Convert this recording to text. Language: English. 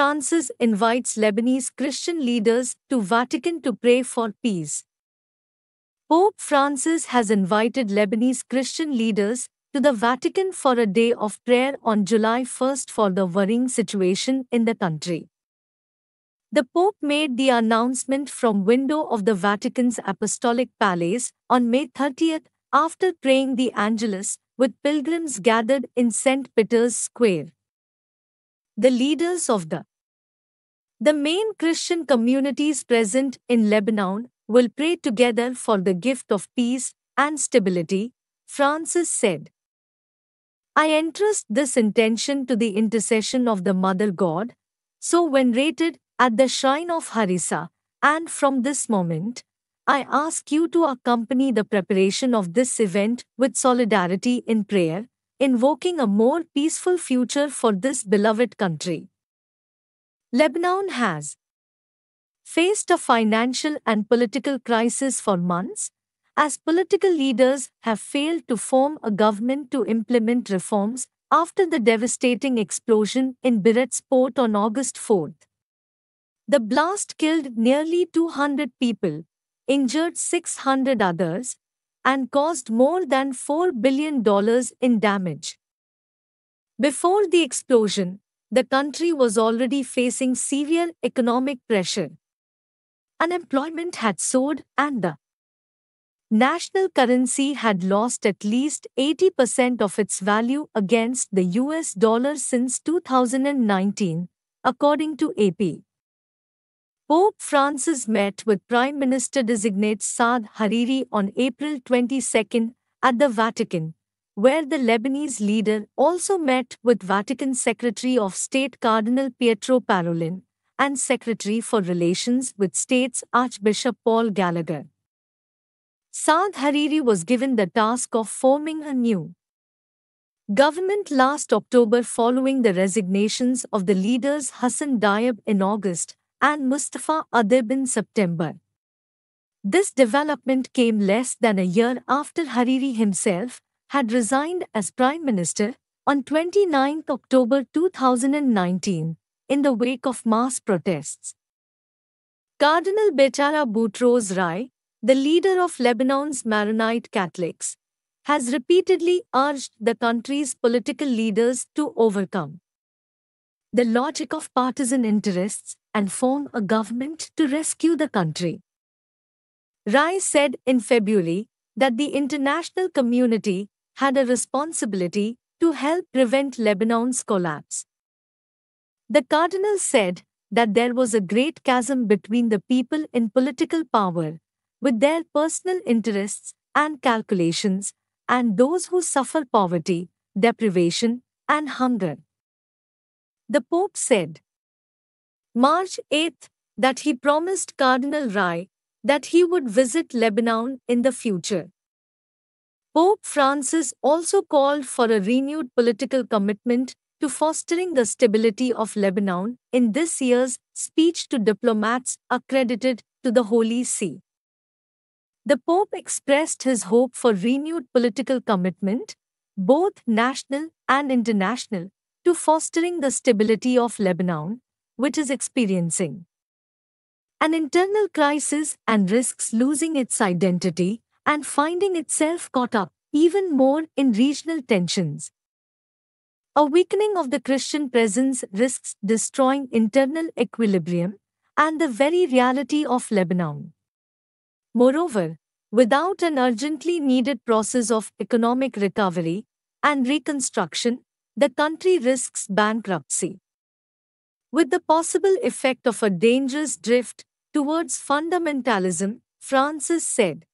Francis invites Lebanese Christian leaders to Vatican to pray for peace. Pope Francis has invited Lebanese Christian leaders to the Vatican for a day of prayer on July 1st for the worrying situation in the country. The Pope made the announcement from window of the Vatican's Apostolic Palace on May 30th after praying the Angelus with pilgrims gathered in St. Peter's Square. The leaders of the the main Christian communities present in Lebanon will pray together for the gift of peace and stability, Francis said. I entrust this intention to the intercession of the Mother God, so when rated at the shrine of Harissa, and from this moment, I ask you to accompany the preparation of this event with solidarity in prayer, invoking a more peaceful future for this beloved country. Lebanon has faced a financial and political crisis for months as political leaders have failed to form a government to implement reforms after the devastating explosion in Biret's port on August 4. The blast killed nearly 200 people, injured 600 others, and caused more than $4 billion in damage. Before the explosion, the country was already facing severe economic pressure. Unemployment had soared and the national currency had lost at least 80% of its value against the US dollar since 2019, according to AP. Pope Francis met with Prime Minister designate Saad Hariri on April 22 at the Vatican where the Lebanese leader also met with Vatican Secretary of State Cardinal Pietro Parolin and Secretary for Relations with States Archbishop Paul Gallagher. Saad Hariri was given the task of forming a new government last October following the resignations of the leaders Hassan Diab in August and Mustafa Adib in September. This development came less than a year after Hariri himself had resigned as Prime Minister on 29 October 2019 in the wake of mass protests. Cardinal Bechara Boutros Rai, the leader of Lebanon's Maronite Catholics, has repeatedly urged the country's political leaders to overcome the logic of partisan interests and form a government to rescue the country. Rai said in February that the international community had a responsibility to help prevent Lebanon's collapse. The cardinal said that there was a great chasm between the people in political power, with their personal interests and calculations, and those who suffer poverty, deprivation, and hunger. The Pope said March 8th that he promised Cardinal Rai that he would visit Lebanon in the future. Pope Francis also called for a renewed political commitment to fostering the stability of Lebanon in this year's speech to diplomats accredited to the Holy See. The Pope expressed his hope for renewed political commitment, both national and international, to fostering the stability of Lebanon, which is experiencing an internal crisis and risks losing its identity and finding itself caught up even more in regional tensions. A weakening of the Christian presence risks destroying internal equilibrium and the very reality of Lebanon. Moreover, without an urgently needed process of economic recovery and reconstruction, the country risks bankruptcy. With the possible effect of a dangerous drift towards fundamentalism, Francis said,